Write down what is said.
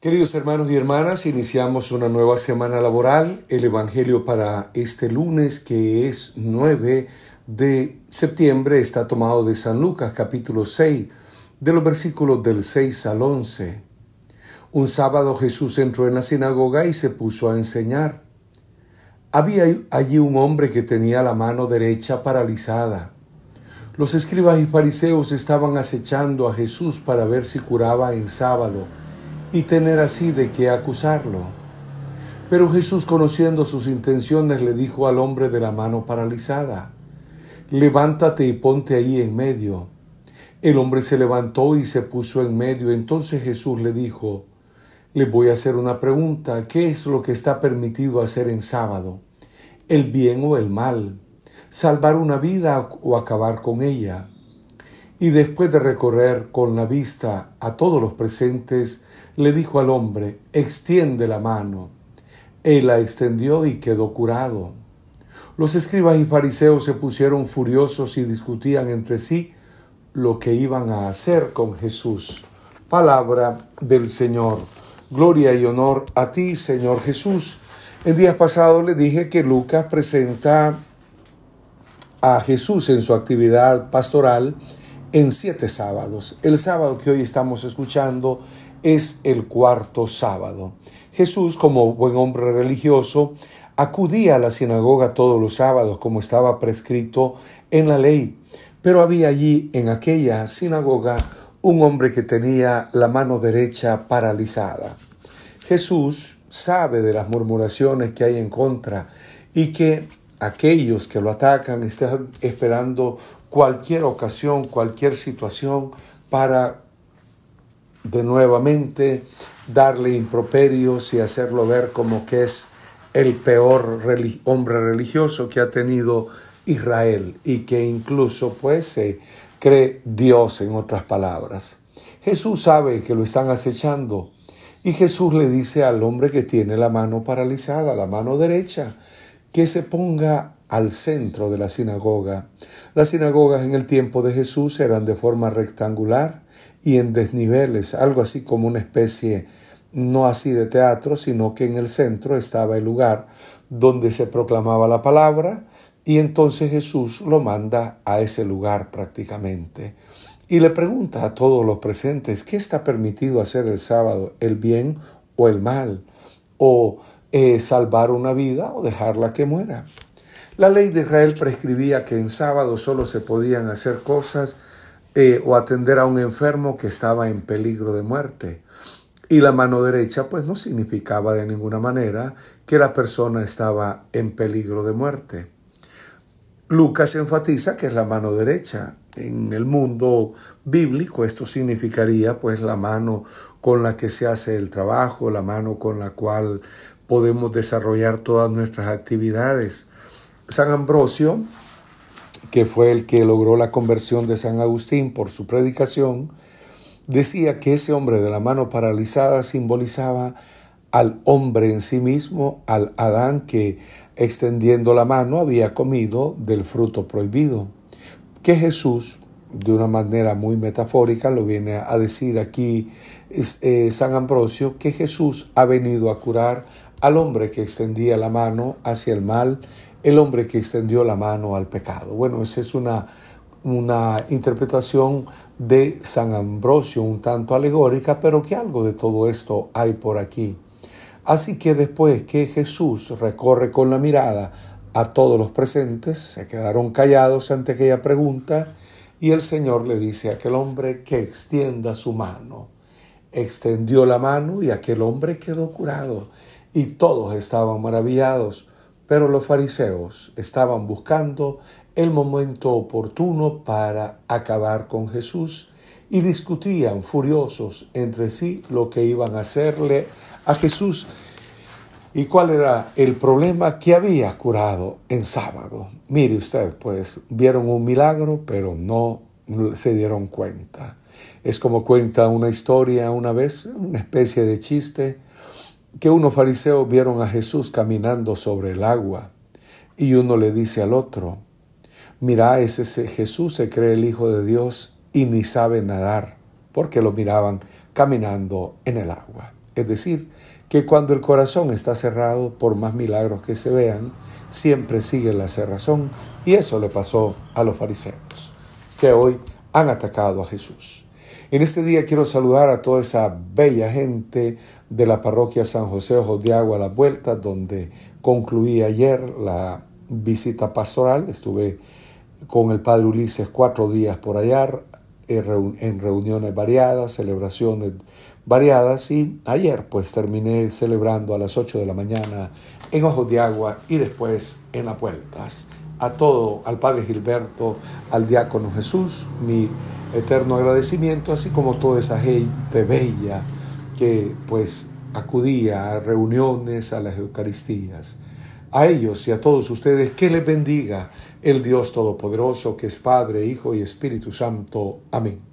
Queridos hermanos y hermanas, iniciamos una nueva semana laboral. El Evangelio para este lunes, que es 9 de septiembre, está tomado de San Lucas capítulo 6, de los versículos del 6 al 11. Un sábado Jesús entró en la sinagoga y se puso a enseñar. Había allí un hombre que tenía la mano derecha paralizada. Los escribas y fariseos estaban acechando a Jesús para ver si curaba en sábado y tener así de qué acusarlo. Pero Jesús, conociendo sus intenciones, le dijo al hombre de la mano paralizada, levántate y ponte ahí en medio. El hombre se levantó y se puso en medio. Entonces Jesús le dijo, le voy a hacer una pregunta, ¿qué es lo que está permitido hacer en sábado? ¿El bien o el mal? ¿Salvar una vida o acabar con ella? Y después de recorrer con la vista a todos los presentes, le dijo al hombre, extiende la mano. Él la extendió y quedó curado. Los escribas y fariseos se pusieron furiosos y discutían entre sí lo que iban a hacer con Jesús. Palabra del Señor. Gloria y honor a ti, Señor Jesús. En días pasados le dije que Lucas presenta a Jesús en su actividad pastoral en siete sábados. El sábado que hoy estamos escuchando es el cuarto sábado. Jesús, como buen hombre religioso, acudía a la sinagoga todos los sábados como estaba prescrito en la ley, pero había allí en aquella sinagoga un hombre que tenía la mano derecha paralizada. Jesús sabe de las murmuraciones que hay en contra y que aquellos que lo atacan están esperando cualquier ocasión, cualquier situación para de nuevamente darle improperios y hacerlo ver como que es el peor hombre religioso que ha tenido Israel y que incluso pues cree Dios en otras palabras. Jesús sabe que lo están acechando y Jesús le dice al hombre que tiene la mano paralizada, la mano derecha, que se ponga al centro de la sinagoga. Las sinagogas en el tiempo de Jesús eran de forma rectangular y en desniveles, algo así como una especie no así de teatro, sino que en el centro estaba el lugar donde se proclamaba la palabra y entonces Jesús lo manda a ese lugar prácticamente y le pregunta a todos los presentes qué está permitido hacer el sábado, el bien o el mal, o eh, salvar una vida o dejarla que muera. La ley de Israel prescribía que en sábado solo se podían hacer cosas eh, o atender a un enfermo que estaba en peligro de muerte. Y la mano derecha pues no significaba de ninguna manera que la persona estaba en peligro de muerte. Lucas enfatiza que es la mano derecha. En el mundo bíblico esto significaría pues la mano con la que se hace el trabajo, la mano con la cual podemos desarrollar todas nuestras actividades. San Ambrosio, que fue el que logró la conversión de San Agustín por su predicación, decía que ese hombre de la mano paralizada simbolizaba al hombre en sí mismo, al Adán que extendiendo la mano había comido del fruto prohibido, que Jesús de una manera muy metafórica, lo viene a decir aquí eh, San Ambrosio, que Jesús ha venido a curar al hombre que extendía la mano hacia el mal, el hombre que extendió la mano al pecado. Bueno, esa es una, una interpretación de San Ambrosio un tanto alegórica, pero que algo de todo esto hay por aquí. Así que después que Jesús recorre con la mirada a todos los presentes, se quedaron callados ante aquella pregunta y el Señor le dice a aquel hombre que extienda su mano. Extendió la mano y aquel hombre quedó curado y todos estaban maravillados, pero los fariseos estaban buscando el momento oportuno para acabar con Jesús y discutían furiosos entre sí lo que iban a hacerle a Jesús y cuál era el problema que había curado en sábado. Mire usted, pues vieron un milagro, pero no se dieron cuenta. Es como cuenta una historia una vez, una especie de chiste, que unos fariseos vieron a Jesús caminando sobre el agua y uno le dice al otro, mira, ese Jesús se cree el Hijo de Dios y ni sabe nadar, porque lo miraban caminando en el agua. Es decir, que cuando el corazón está cerrado, por más milagros que se vean, siempre sigue la cerrazón y eso le pasó a los fariseos, que hoy han atacado a Jesús. En este día quiero saludar a toda esa bella gente de la parroquia San José Ojos de Agua a la Vuelta, donde concluí ayer la visita pastoral. Estuve con el padre Ulises cuatro días por allá, en reuniones variadas, celebraciones variadas y ayer pues terminé celebrando a las 8 de la mañana en Ojos de Agua y después en La Puertas. A todo, al Padre Gilberto, al Diácono Jesús, mi eterno agradecimiento, así como toda esa gente bella que pues acudía a reuniones, a las Eucaristías. A ellos y a todos ustedes, que les bendiga el Dios Todopoderoso, que es Padre, Hijo y Espíritu Santo. Amén.